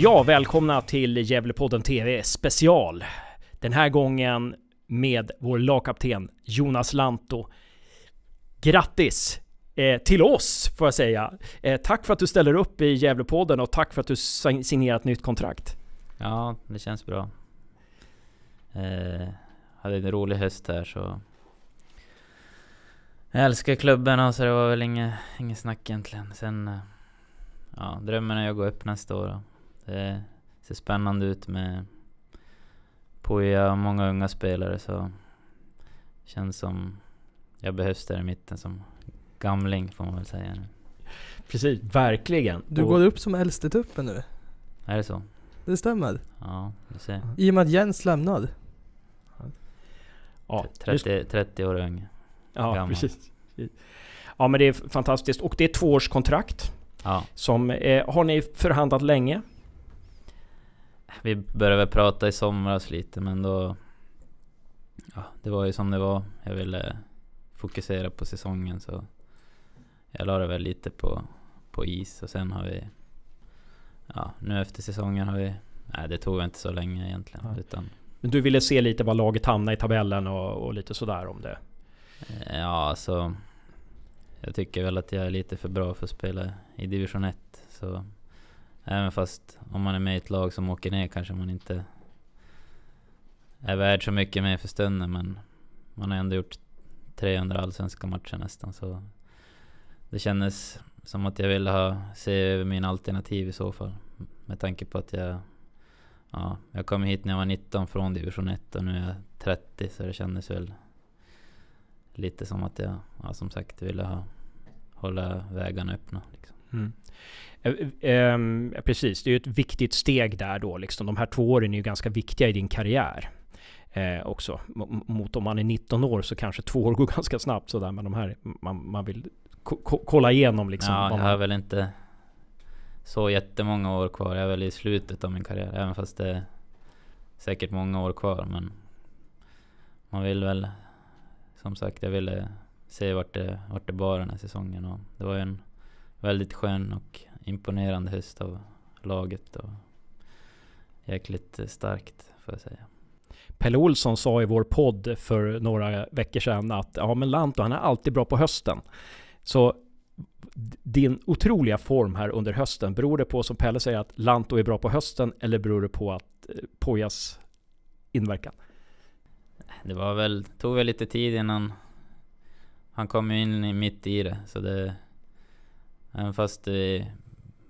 Ja, välkomna till Gävlepodden TV special. Den här gången med vår lagkapten Jonas Lanto. Grattis eh, till oss får jag säga. Eh, tack för att du ställer upp i Gävlepodden och tack för att du signerat nytt kontrakt. Ja, det känns bra. Eh, hade en rolig höst här så jag älskar klubben och så det var väl inget, inget snack egentligen. Sen... Eh, ja, drömmen är att gå upp nästa år. Det ser spännande ut med Poja och många unga spelare så känns som jag behövs där i mitten som gamling får man väl säga nu. Precis, verkligen. Du och går upp som äldste tuppen nu. Är det så? Det stämmer. Ja, du ser. I och med att Jens lämnade Ja, 30, 30 år ung. Ja, gammal. precis. Ja men det är fantastiskt. Och det är tvåårskontrakt. Ja. Som, eh, har ni förhandlat länge? vi började väl prata i somras lite men då... Ja, det var ju som det var. Jag ville fokusera på säsongen så jag la det väl lite på, på is och sen har vi... Ja, nu efter säsongen har vi... Nej, det tog inte så länge egentligen. Nej. Utan, men du ville se lite var laget hamnade i tabellen och, och lite sådär om det? Eh, ja, alltså... Jag tycker väl att jag är lite för bra för att spela i division 1. Så Även fast om man är med i ett lag som åker ner kanske man inte är värd så mycket mer för stunden. Men man har ändå gjort 300 allsvenska matcher nästan. Så det kändes som att jag ville ha, se över mina alternativ i så fall. Med tanke på att jag, ja, jag kom hit när jag var 19 från division 1 och nu är jag 30. Så det kändes väl lite som att jag, ja, som sagt, ville ha, hålla vägarna öppna. Liksom. Mm. Eh, eh, ehm, precis, det är ju ett viktigt steg där då. Liksom. De här två åren är ju ganska viktiga i din karriär. Eh, också. M mot om man är 19 år så kanske två år går ganska snabbt sådär. Men de här, man, man vill kolla igenom liksom. Ja, jag har väl inte så jättemånga år kvar. Jag är väl i slutet av min karriär. Även fast det är säkert många år kvar. Men man vill väl, som sagt, jag ville se vart det, vart det bar den här säsongen. Och det var ju en väldigt skön och imponerande höst av laget. Och jäkligt eh, starkt får jag säga. Pelle Olsson sa i vår podd för några veckor sedan att ja men Lanto han är alltid bra på hösten. Så din otroliga form här under hösten, beror det på som Pelle säger att Lanto är bra på hösten eller beror det på att eh, Pojas inverkan? Det var väl, tog väl lite tid innan han kom in mitt i det. Så det Även fast vi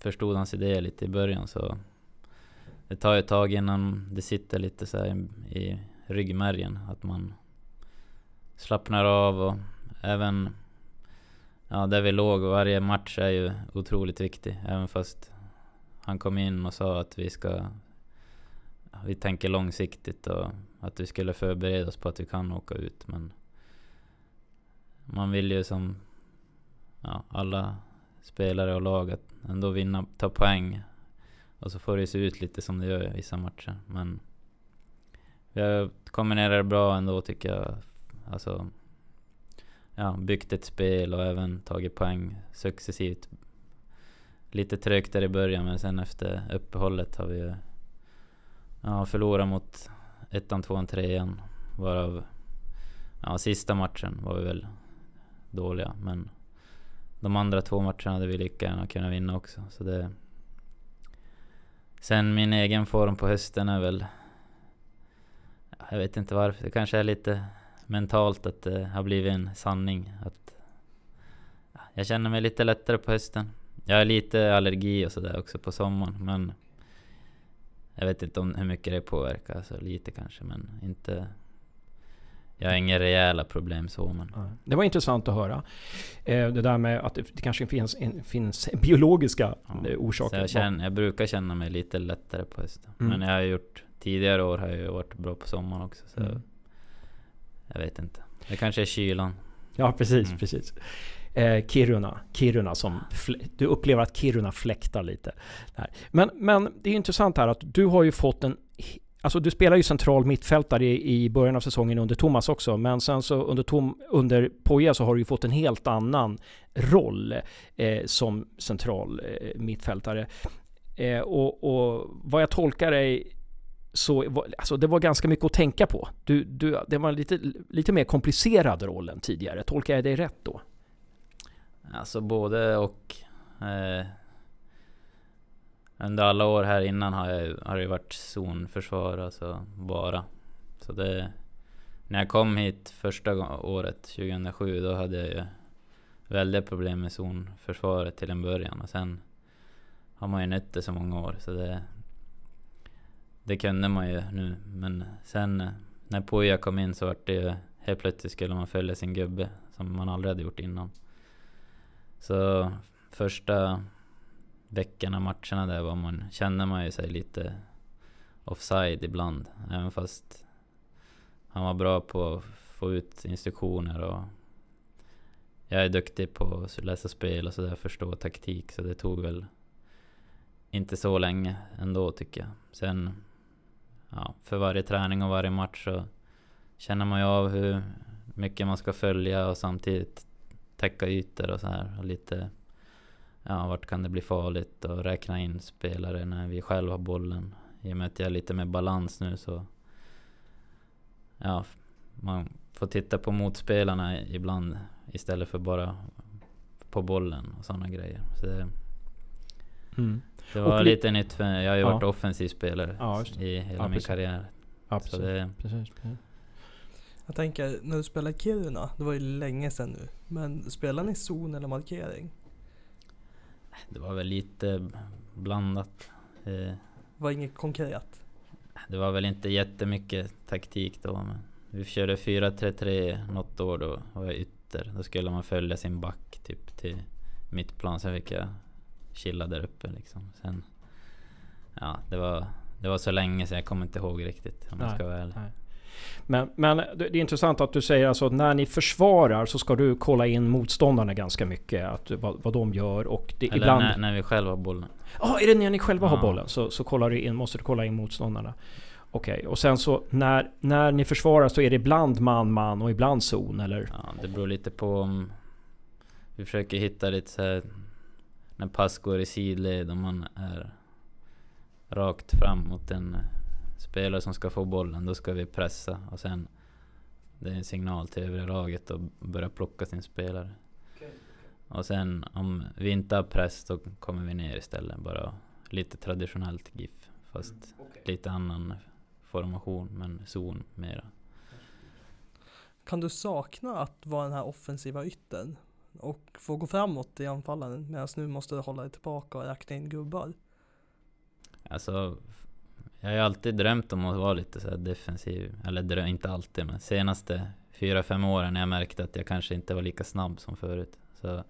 förstod hans idéer lite i början så det tar ju ett tag innan det sitter lite så i, i ryggmärgen. Att man slappnar av och även ja, där vi låg och varje match är ju otroligt viktig. Även fast han kom in och sa att vi ska vi tänker långsiktigt och att vi skulle förbereda oss på att vi kan åka ut. Men man vill ju som ja, alla spelare och lag att ändå vinna, ta poäng. Och så får det se ut lite som det gör i vissa matcher. Men vi har kombinerat det bra ändå tycker jag. Alltså, ja, byggt ett spel och även tagit poäng successivt. Lite trögt där i början men sen efter uppehållet har vi ja, förlorat mot ettan, tvåan, trean. Varav ja, sista matchen var vi väl dåliga men de andra två matcherna hade vi lika gärna kunnat vinna också. Så det... Sen min egen form på hösten är väl... Jag vet inte varför. Det kanske är lite mentalt att det har blivit en sanning. Att jag känner mig lite lättare på hösten. Jag har lite allergi och sådär också på sommaren. Men jag vet inte om hur mycket det påverkar. så lite kanske, men inte jag har inga rejäla problem så men... Det var intressant att höra. Eh, det där med att det kanske finns, finns biologiska ja. Eh, orsaker. Jag, känner, jag, brukar känna mig lite lättare på hösten. Mm. Men jag har gjort... Tidigare år har jag varit bra på sommaren också. Så mm. Jag vet inte. Det kanske är kylan. Ja, precis, mm. precis. Eh, Kiruna. Kiruna som du upplever att Kiruna fläktar lite. Där. Men, men det är intressant här att du har ju fått en Alltså du spelar ju central mittfältare i, början av säsongen under Thomas också, men sen så under, Tom, under Poja så har du ju fått en helt annan roll eh, som central eh, mittfältare. Eh, och, och, vad jag tolkar dig så alltså det var ganska mycket att tänka på. Du, du, det var en lite, lite mer komplicerad roll än tidigare. Tolkar jag dig rätt då? Alltså både och. Eh, under alla år här innan har, jag, har det varit zonförsvar, alltså bara. Så det, när jag kom hit första året, 2007, då hade jag ju väldiga problem med zonförsvaret till en början. Och sen har man ju nytt det så många år, så det, det kunde man ju nu. Men sen när Poja kom in så var det ju helt plötsligt skulle man följa sin gubbe som man aldrig hade gjort innan. Så första veckorna, matcherna där var man, känner man ju sig lite offside ibland. Även fast han var bra på att få ut instruktioner och jag är duktig på att läsa spel och sådär, förstå taktik. Så det tog väl inte så länge ändå tycker jag. Sen, ja, för varje träning och varje match så känner man ju av hur mycket man ska följa och samtidigt täcka ytor och så här. Och lite ja, vart kan det bli farligt och räkna in spelare när vi själva har bollen. I och med att jag är lite mer balans nu så ja, man får titta på motspelarna ibland istället för bara på bollen och sådana grejer. Så det, mm. det var och lite nytt för jag har ju ja. varit offensiv spelare ja, i hela ja, min karriär. Ja, precis. Det, precis. Jag tänker, när du spelade Kiruna, det var ju länge sedan nu, men spelar ni zon eller markering? Det var väl lite blandat. Eh. Det var inget konkret? Det var väl inte jättemycket taktik då. Men vi körde 4-3-3 något år då var jag ytter. Då skulle man följa sin back typ till mittplan. Sen fick jag chilla där uppe liksom. Sen, ja, det var, det var så länge så jag kommer inte ihåg riktigt om nej, jag ska vara ärlig. Nej. Men, men det är intressant att du säger alltså att när ni försvarar så ska du kolla in motståndarna ganska mycket. Att, vad, vad de gör och det Eller ibland... När, när vi själva har bollen. Ja, ah, är det när ni själva ja. har bollen så, så kollar du in, måste du kolla in motståndarna. Okej, okay. och sen så när, när ni försvarar så är det ibland man-man och ibland zon eller? Ja, det beror lite på om... Vi försöker hitta lite så här, När pass går i sidled och man är rakt fram mot en spelare som ska få bollen, då ska vi pressa. Och sen, det är en signal till övriga laget att börja plocka sin spelare. Okay. Och sen om vi inte har press, då kommer vi ner istället. Bara lite traditionellt GIF, fast mm, okay. lite annan formation, men zon mera. Kan du sakna att vara den här offensiva ytten och få gå framåt i anfallen medan nu måste du hålla dig tillbaka och räkna in gubbar? Alltså, jag har ju alltid drömt om att vara lite så defensiv. Eller dröm, inte alltid, men senaste fyra, fem åren när jag märkte att jag kanske inte var lika snabb som förut. Så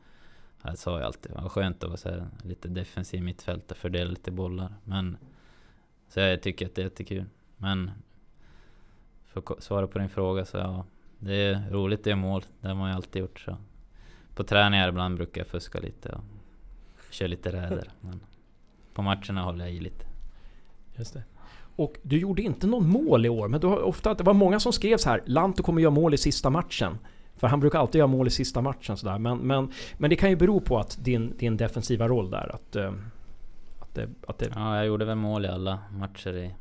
jag sa jag alltid, det var skönt att vara så lite defensiv mittfältare, fördela lite bollar. Men, så jag tycker att det är jättekul. Men för att svara på din fråga så ja, det är roligt att göra mål. Det har man ju alltid gjort. Så. På träningar ibland brukar jag fuska lite och köra lite räder. men på matcherna håller jag i lite. Just det. Och du gjorde inte någon mål i år, men du har ofta, det var många som skrev så här, Lanto kommer göra mål i sista matchen. För han brukar alltid göra mål i sista matchen sådär. Men, men, men det kan ju bero på att din, din defensiva roll där, att, eh, att, det, att det... Ja, jag gjorde väl mål i alla matcher i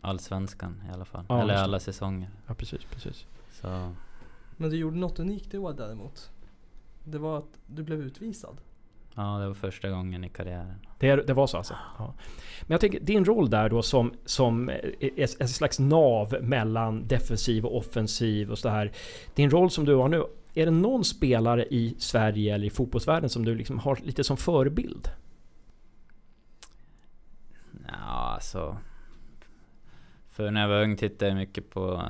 Allsvenskan i alla fall. Ja, Eller alla säsonger. Ja, precis, precis. Så. Men du gjorde något unikt i år däremot. Det var att du blev utvisad. Ja, det var första gången i karriären. Det, det var så alltså? Ja. Men jag tänker, din roll där då som, som ett eh, slags nav mellan defensiv och offensiv och så här. Din roll som du har nu, är det någon spelare i Sverige eller i fotbollsvärlden som du liksom har lite som förebild? Ja, alltså... För när jag var ung tittade jag mycket på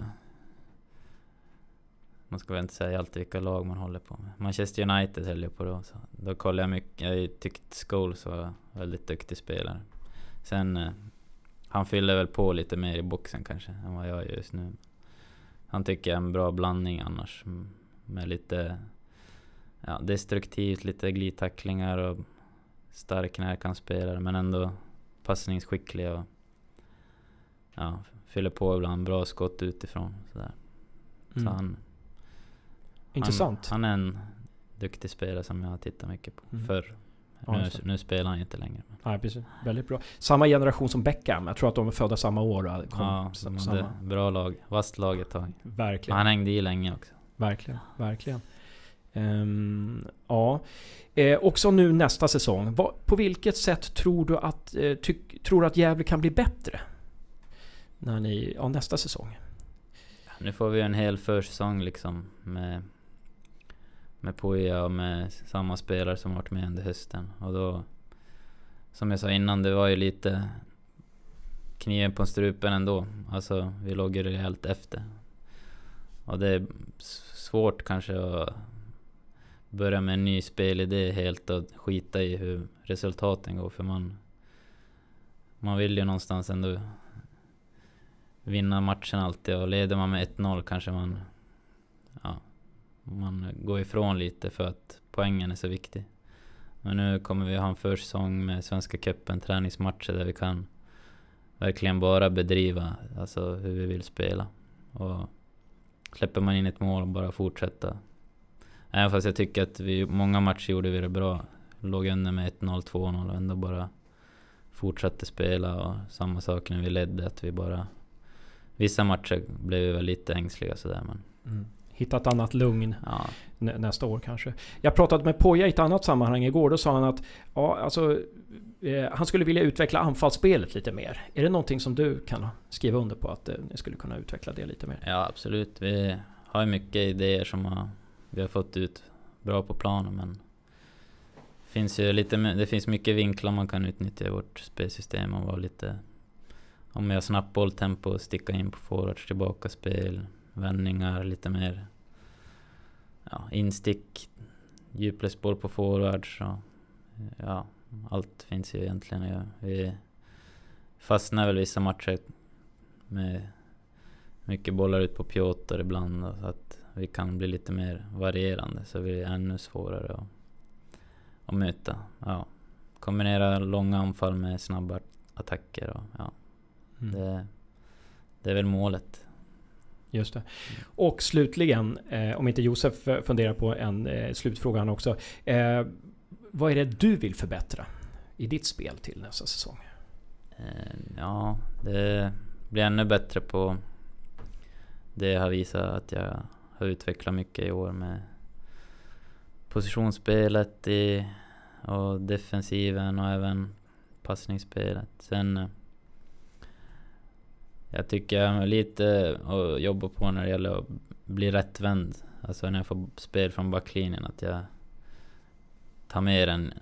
man ska väl inte säga alltid vilka lag man håller på med. Manchester United höll jag på då. Så då kollade jag mycket. Jag tyckte Scholes var väldigt duktig spelare. Sen, eh, han fyller väl på lite mer i boxen kanske än vad jag gör just nu. Han tycker jag är en bra blandning annars. Med lite ja, destruktivt, lite glidtacklingar och stark närkampsspelare. Men ändå passningsskicklig och ja, fyller på ibland. Bra skott utifrån. Sådär. Så mm. han, Intressant. Han, han är en duktig spelare som jag har tittat mycket på mm. förr. Ja, nu, nu, spelar han inte längre. Nej, precis. Väldigt bra. Samma generation som Beckham. Jag tror att de är födda samma år. Kom, ja, samma. bra lag. Vasst lag ett tag. Verkligen. Han hängde i länge också. Verkligen, verkligen. Um, ja. Eh, också nu nästa säsong. Va, på vilket sätt tror du att, eh, tyck, tror att Gävle kan bli bättre? När ni, ja, nästa säsong. Ja, nu får vi en hel försäsong liksom. Med med Poja och med samma spelare som varit med under hösten. Och då, som jag sa innan, det var ju lite kniven på strupen ändå. Alltså, vi låg ju rejält efter. Och det är svårt kanske att börja med en ny spelidé helt och skita i hur resultaten går. För man, man vill ju någonstans ändå vinna matchen alltid och leder man med 1-0 kanske man ja, man går ifrån lite för att poängen är så viktig. Men nu kommer vi ha en försäsong med Svenska cupen, träningsmatcher där vi kan verkligen bara bedriva alltså hur vi vill spela. Och släpper man in ett mål och bara fortsätta. Även fast jag tycker att vi, många matcher gjorde vi det bra. Låg under med 1-0, 2-0 och ändå bara fortsatte spela och samma sak när vi ledde att vi bara... Vissa matcher blev vi väl lite ängsliga sådär men... Mm hitta ett annat lugn ja. nästa år kanske. Jag pratade med Poja i ett annat sammanhang igår. Då sa han att ja, alltså, eh, han skulle vilja utveckla anfallsspelet lite mer. Är det någonting som du kan skriva under på att eh, ni skulle kunna utveckla det lite mer? Ja absolut. Vi har ju mycket idéer som har, vi har fått ut bra på planen men det finns ju lite, det finns mycket vinklar man kan utnyttja i vårt spelsystem och vara lite om jag snabbt bolltempo, sticka in på forwards, tillbaka spel, vändningar, lite mer ja, instick, djupledsboll på forwards och ja, allt finns ju egentligen. Ja. Vi fastnar väl vissa matcher med mycket bollar ut på Piotr ibland så att vi kan bli lite mer varierande så blir det ännu svårare att, att möta. Ja. Kombinera långa anfall med snabba attacker. Och, ja. Mm. Det, det är väl målet. Just det. Mm. Och slutligen, eh, om inte Josef funderar på en eh, slutfråga han också. Eh, vad är det du vill förbättra i ditt spel till nästa säsong? Eh, ja, det blir ännu bättre på det jag har visat att jag har utvecklat mycket i år med positionsspelet i, och defensiven och även passningsspelet. Sen eh, jag tycker lite att jobba på när det gäller att bli rättvänd. Alltså när jag får spel från backlinjen att jag tar med den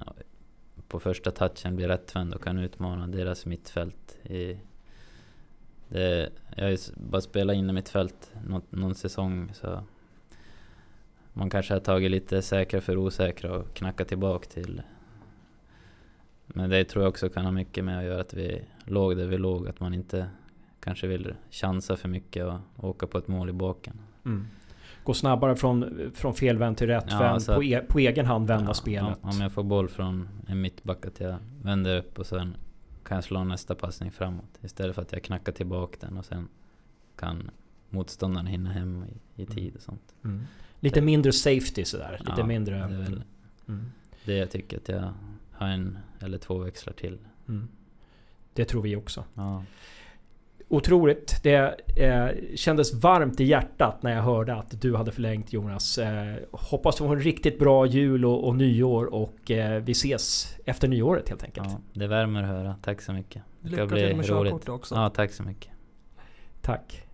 på första touchen, blir rättvänd och kan utmana deras mittfält. I det, jag har ju bara spelat inom mittfält någon, någon säsong så man kanske har tagit lite säkra för osäkra och knackat tillbaka till men det tror jag också kan ha mycket med att göra att vi låg där vi låg, att man inte kanske vill chansa för mycket och åka på ett mål i baken. Mm. Gå snabbare från, från fel till rätt ja, vänd, på, e, på, egen hand vända ja, spelet. Om, om jag får boll från en mittback att jag vänder upp och sen kan jag slå nästa passning framåt. Istället för att jag knackar tillbaka den och sen kan motståndaren hinna hem i, i mm. tid och sånt. Mm. Lite det, mindre safety sådär. Lite mindre... Det väl mm. det jag tycker att jag har en eller två växlar till. Mm. Det tror vi också. Ja. Otroligt. Det eh, kändes varmt i hjärtat när jag hörde att du hade förlängt Jonas. Eh, hoppas du får en riktigt bra jul och, och nyår och eh, vi ses efter nyåret helt enkelt. Ja, det värmer att höra. Tack så mycket. Det ska Lycka bli till med roligt. också. Ja, tack så mycket. Tack.